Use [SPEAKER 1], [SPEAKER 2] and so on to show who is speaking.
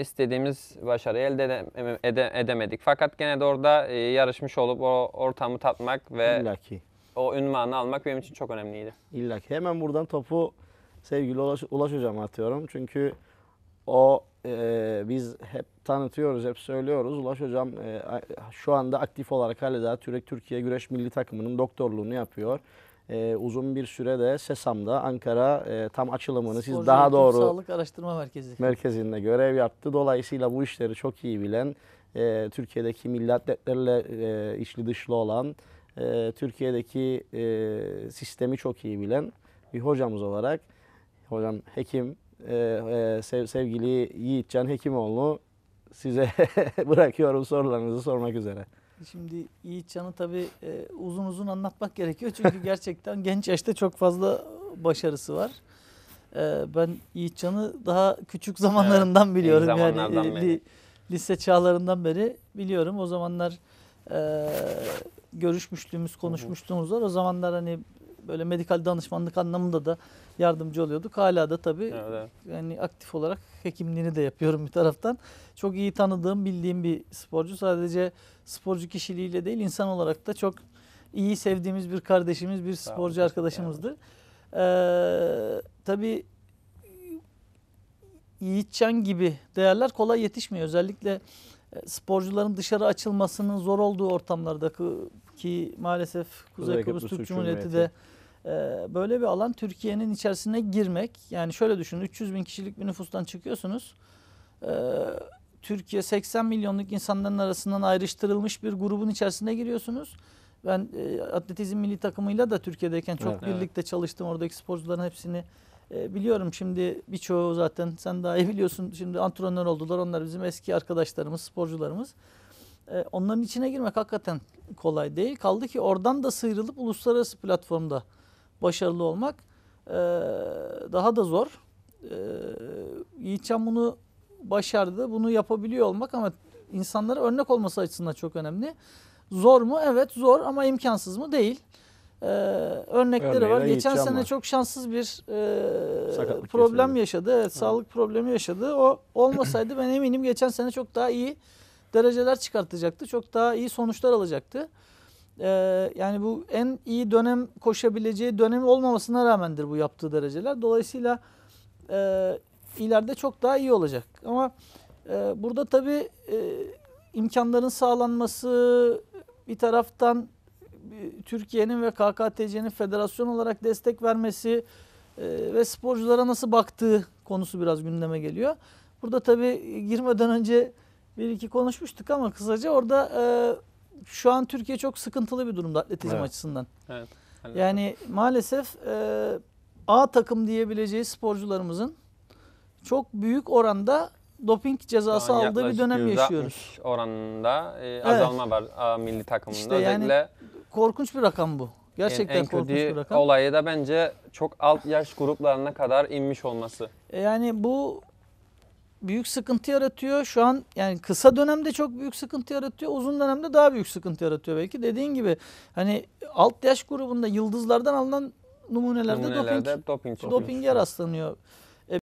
[SPEAKER 1] istediğimiz başarı elde edemedik. Fakat gene de orada e, yarışmış olup o ortamı tatmak ve İllaki. o ünvanı almak benim için çok önemliydi.
[SPEAKER 2] İllaki. Hemen buradan topu sevgili Ulaş, Ulaş Hocam'a atıyorum. Çünkü o e, biz hep tanıtıyoruz, hep söylüyoruz. Ulaş Hocam e, şu anda aktif olarak hala daha Türek Türkiye Güreş Milli Takımı'nın doktorluğunu yapıyor e, uzun bir sürede SESAM'da Ankara e, tam açılımını Sporcu siz daha doğru Sağlık Araştırma Merkezi. merkezinde görev yaptı. Dolayısıyla bu işleri çok iyi bilen, e, Türkiye'deki milletlerle e, içli dışlı olan, e, Türkiye'deki e, sistemi çok iyi bilen bir hocamız olarak, hocam hekim, e, e, sevgili Yiğitcan Hekimoğlu size bırakıyorum sorularınızı sormak üzere.
[SPEAKER 1] Şimdi Yiğitcan'ı tabii e, uzun uzun anlatmak gerekiyor. Çünkü gerçekten genç yaşta çok fazla başarısı var. E, ben Yiğitcan'ı daha küçük zamanlarından evet, biliyorum. Yani e, li, lise çağlarından beri biliyorum. O zamanlar e, görüşmüşlüğümüz, konuşmuşluğumuz var. O zamanlar hani böyle medikal danışmanlık anlamında da yardımcı oluyorduk. Hala da tabii evet. yani aktif olarak hekimliğini de yapıyorum bir taraftan. Çok iyi tanıdığım, bildiğim bir sporcu. Sadece sporcu kişiliğiyle değil insan olarak da çok iyi sevdiğimiz bir kardeşimiz, bir sporcu arkadaşımızdı. Ee, tabii Yiğitcan gibi değerler kolay yetişmiyor. Özellikle e, sporcuların dışarı açılmasının zor olduğu ortamlarda ki maalesef Kuzey, Kıbrıs, Türk Cumhuriyeti de e, böyle bir alan Türkiye'nin içerisine girmek. Yani şöyle düşünün 300 bin kişilik bir nüfustan çıkıyorsunuz. E, Türkiye 80 milyonluk insanların arasından ayrıştırılmış bir grubun içerisine giriyorsunuz. Ben e, atletizm milli takımıyla da Türkiye'deyken çok evet, birlikte evet. çalıştım. Oradaki sporcuların hepsini e, biliyorum şimdi birçoğu zaten sen daha iyi biliyorsun. Şimdi antrenör oldular. Onlar bizim eski arkadaşlarımız, sporcularımız. E, onların içine girmek hakikaten kolay değil. Kaldı ki oradan da sıyrılıp uluslararası platformda başarılı olmak e, daha da zor. E, Yiğitcan bunu başardı. Bunu yapabiliyor olmak ama insanlara örnek olması açısından çok önemli. Zor mu? Evet zor ama imkansız mı? Değil e, örnekleri Örneğine var. Geçen sene ama. çok şanssız bir e, problem geçirdi. yaşadı. Evet, ha. sağlık problemi yaşadı. O olmasaydı ben eminim geçen sene çok daha iyi dereceler çıkartacaktı. Çok daha iyi sonuçlar alacaktı. E, yani bu en iyi dönem koşabileceği dönem olmamasına rağmendir bu yaptığı dereceler. Dolayısıyla e, ileride çok daha iyi olacak. Ama e, burada tabii e, imkanların sağlanması bir taraftan Türkiye'nin ve KKTC'nin federasyon olarak destek vermesi e, ve sporculara nasıl baktığı konusu biraz gündeme geliyor. Burada tabii girmeden önce bir iki konuşmuştuk ama kısaca orada e, şu an Türkiye çok sıkıntılı bir durumda atletizm evet. açısından. Evet. Yani maalesef e, A takım diyebileceği sporcularımızın çok büyük oranda doping cezası aldığı bir dönem yaşıyoruz. oranında azalma evet. var A, milli takımında. İşte Özellikle yani korkunç bir rakam bu. Gerçekten en, en korkunç bir rakam. olayı da bence çok alt yaş gruplarına kadar inmiş olması. E, yani bu büyük sıkıntı yaratıyor. Şu an yani kısa dönemde çok büyük sıkıntı yaratıyor. Uzun dönemde daha büyük sıkıntı yaratıyor belki. Dediğin gibi hani alt yaş grubunda yıldızlardan alınan numunelerde, numunelerde doping, doping, doping, doping rastlanıyor.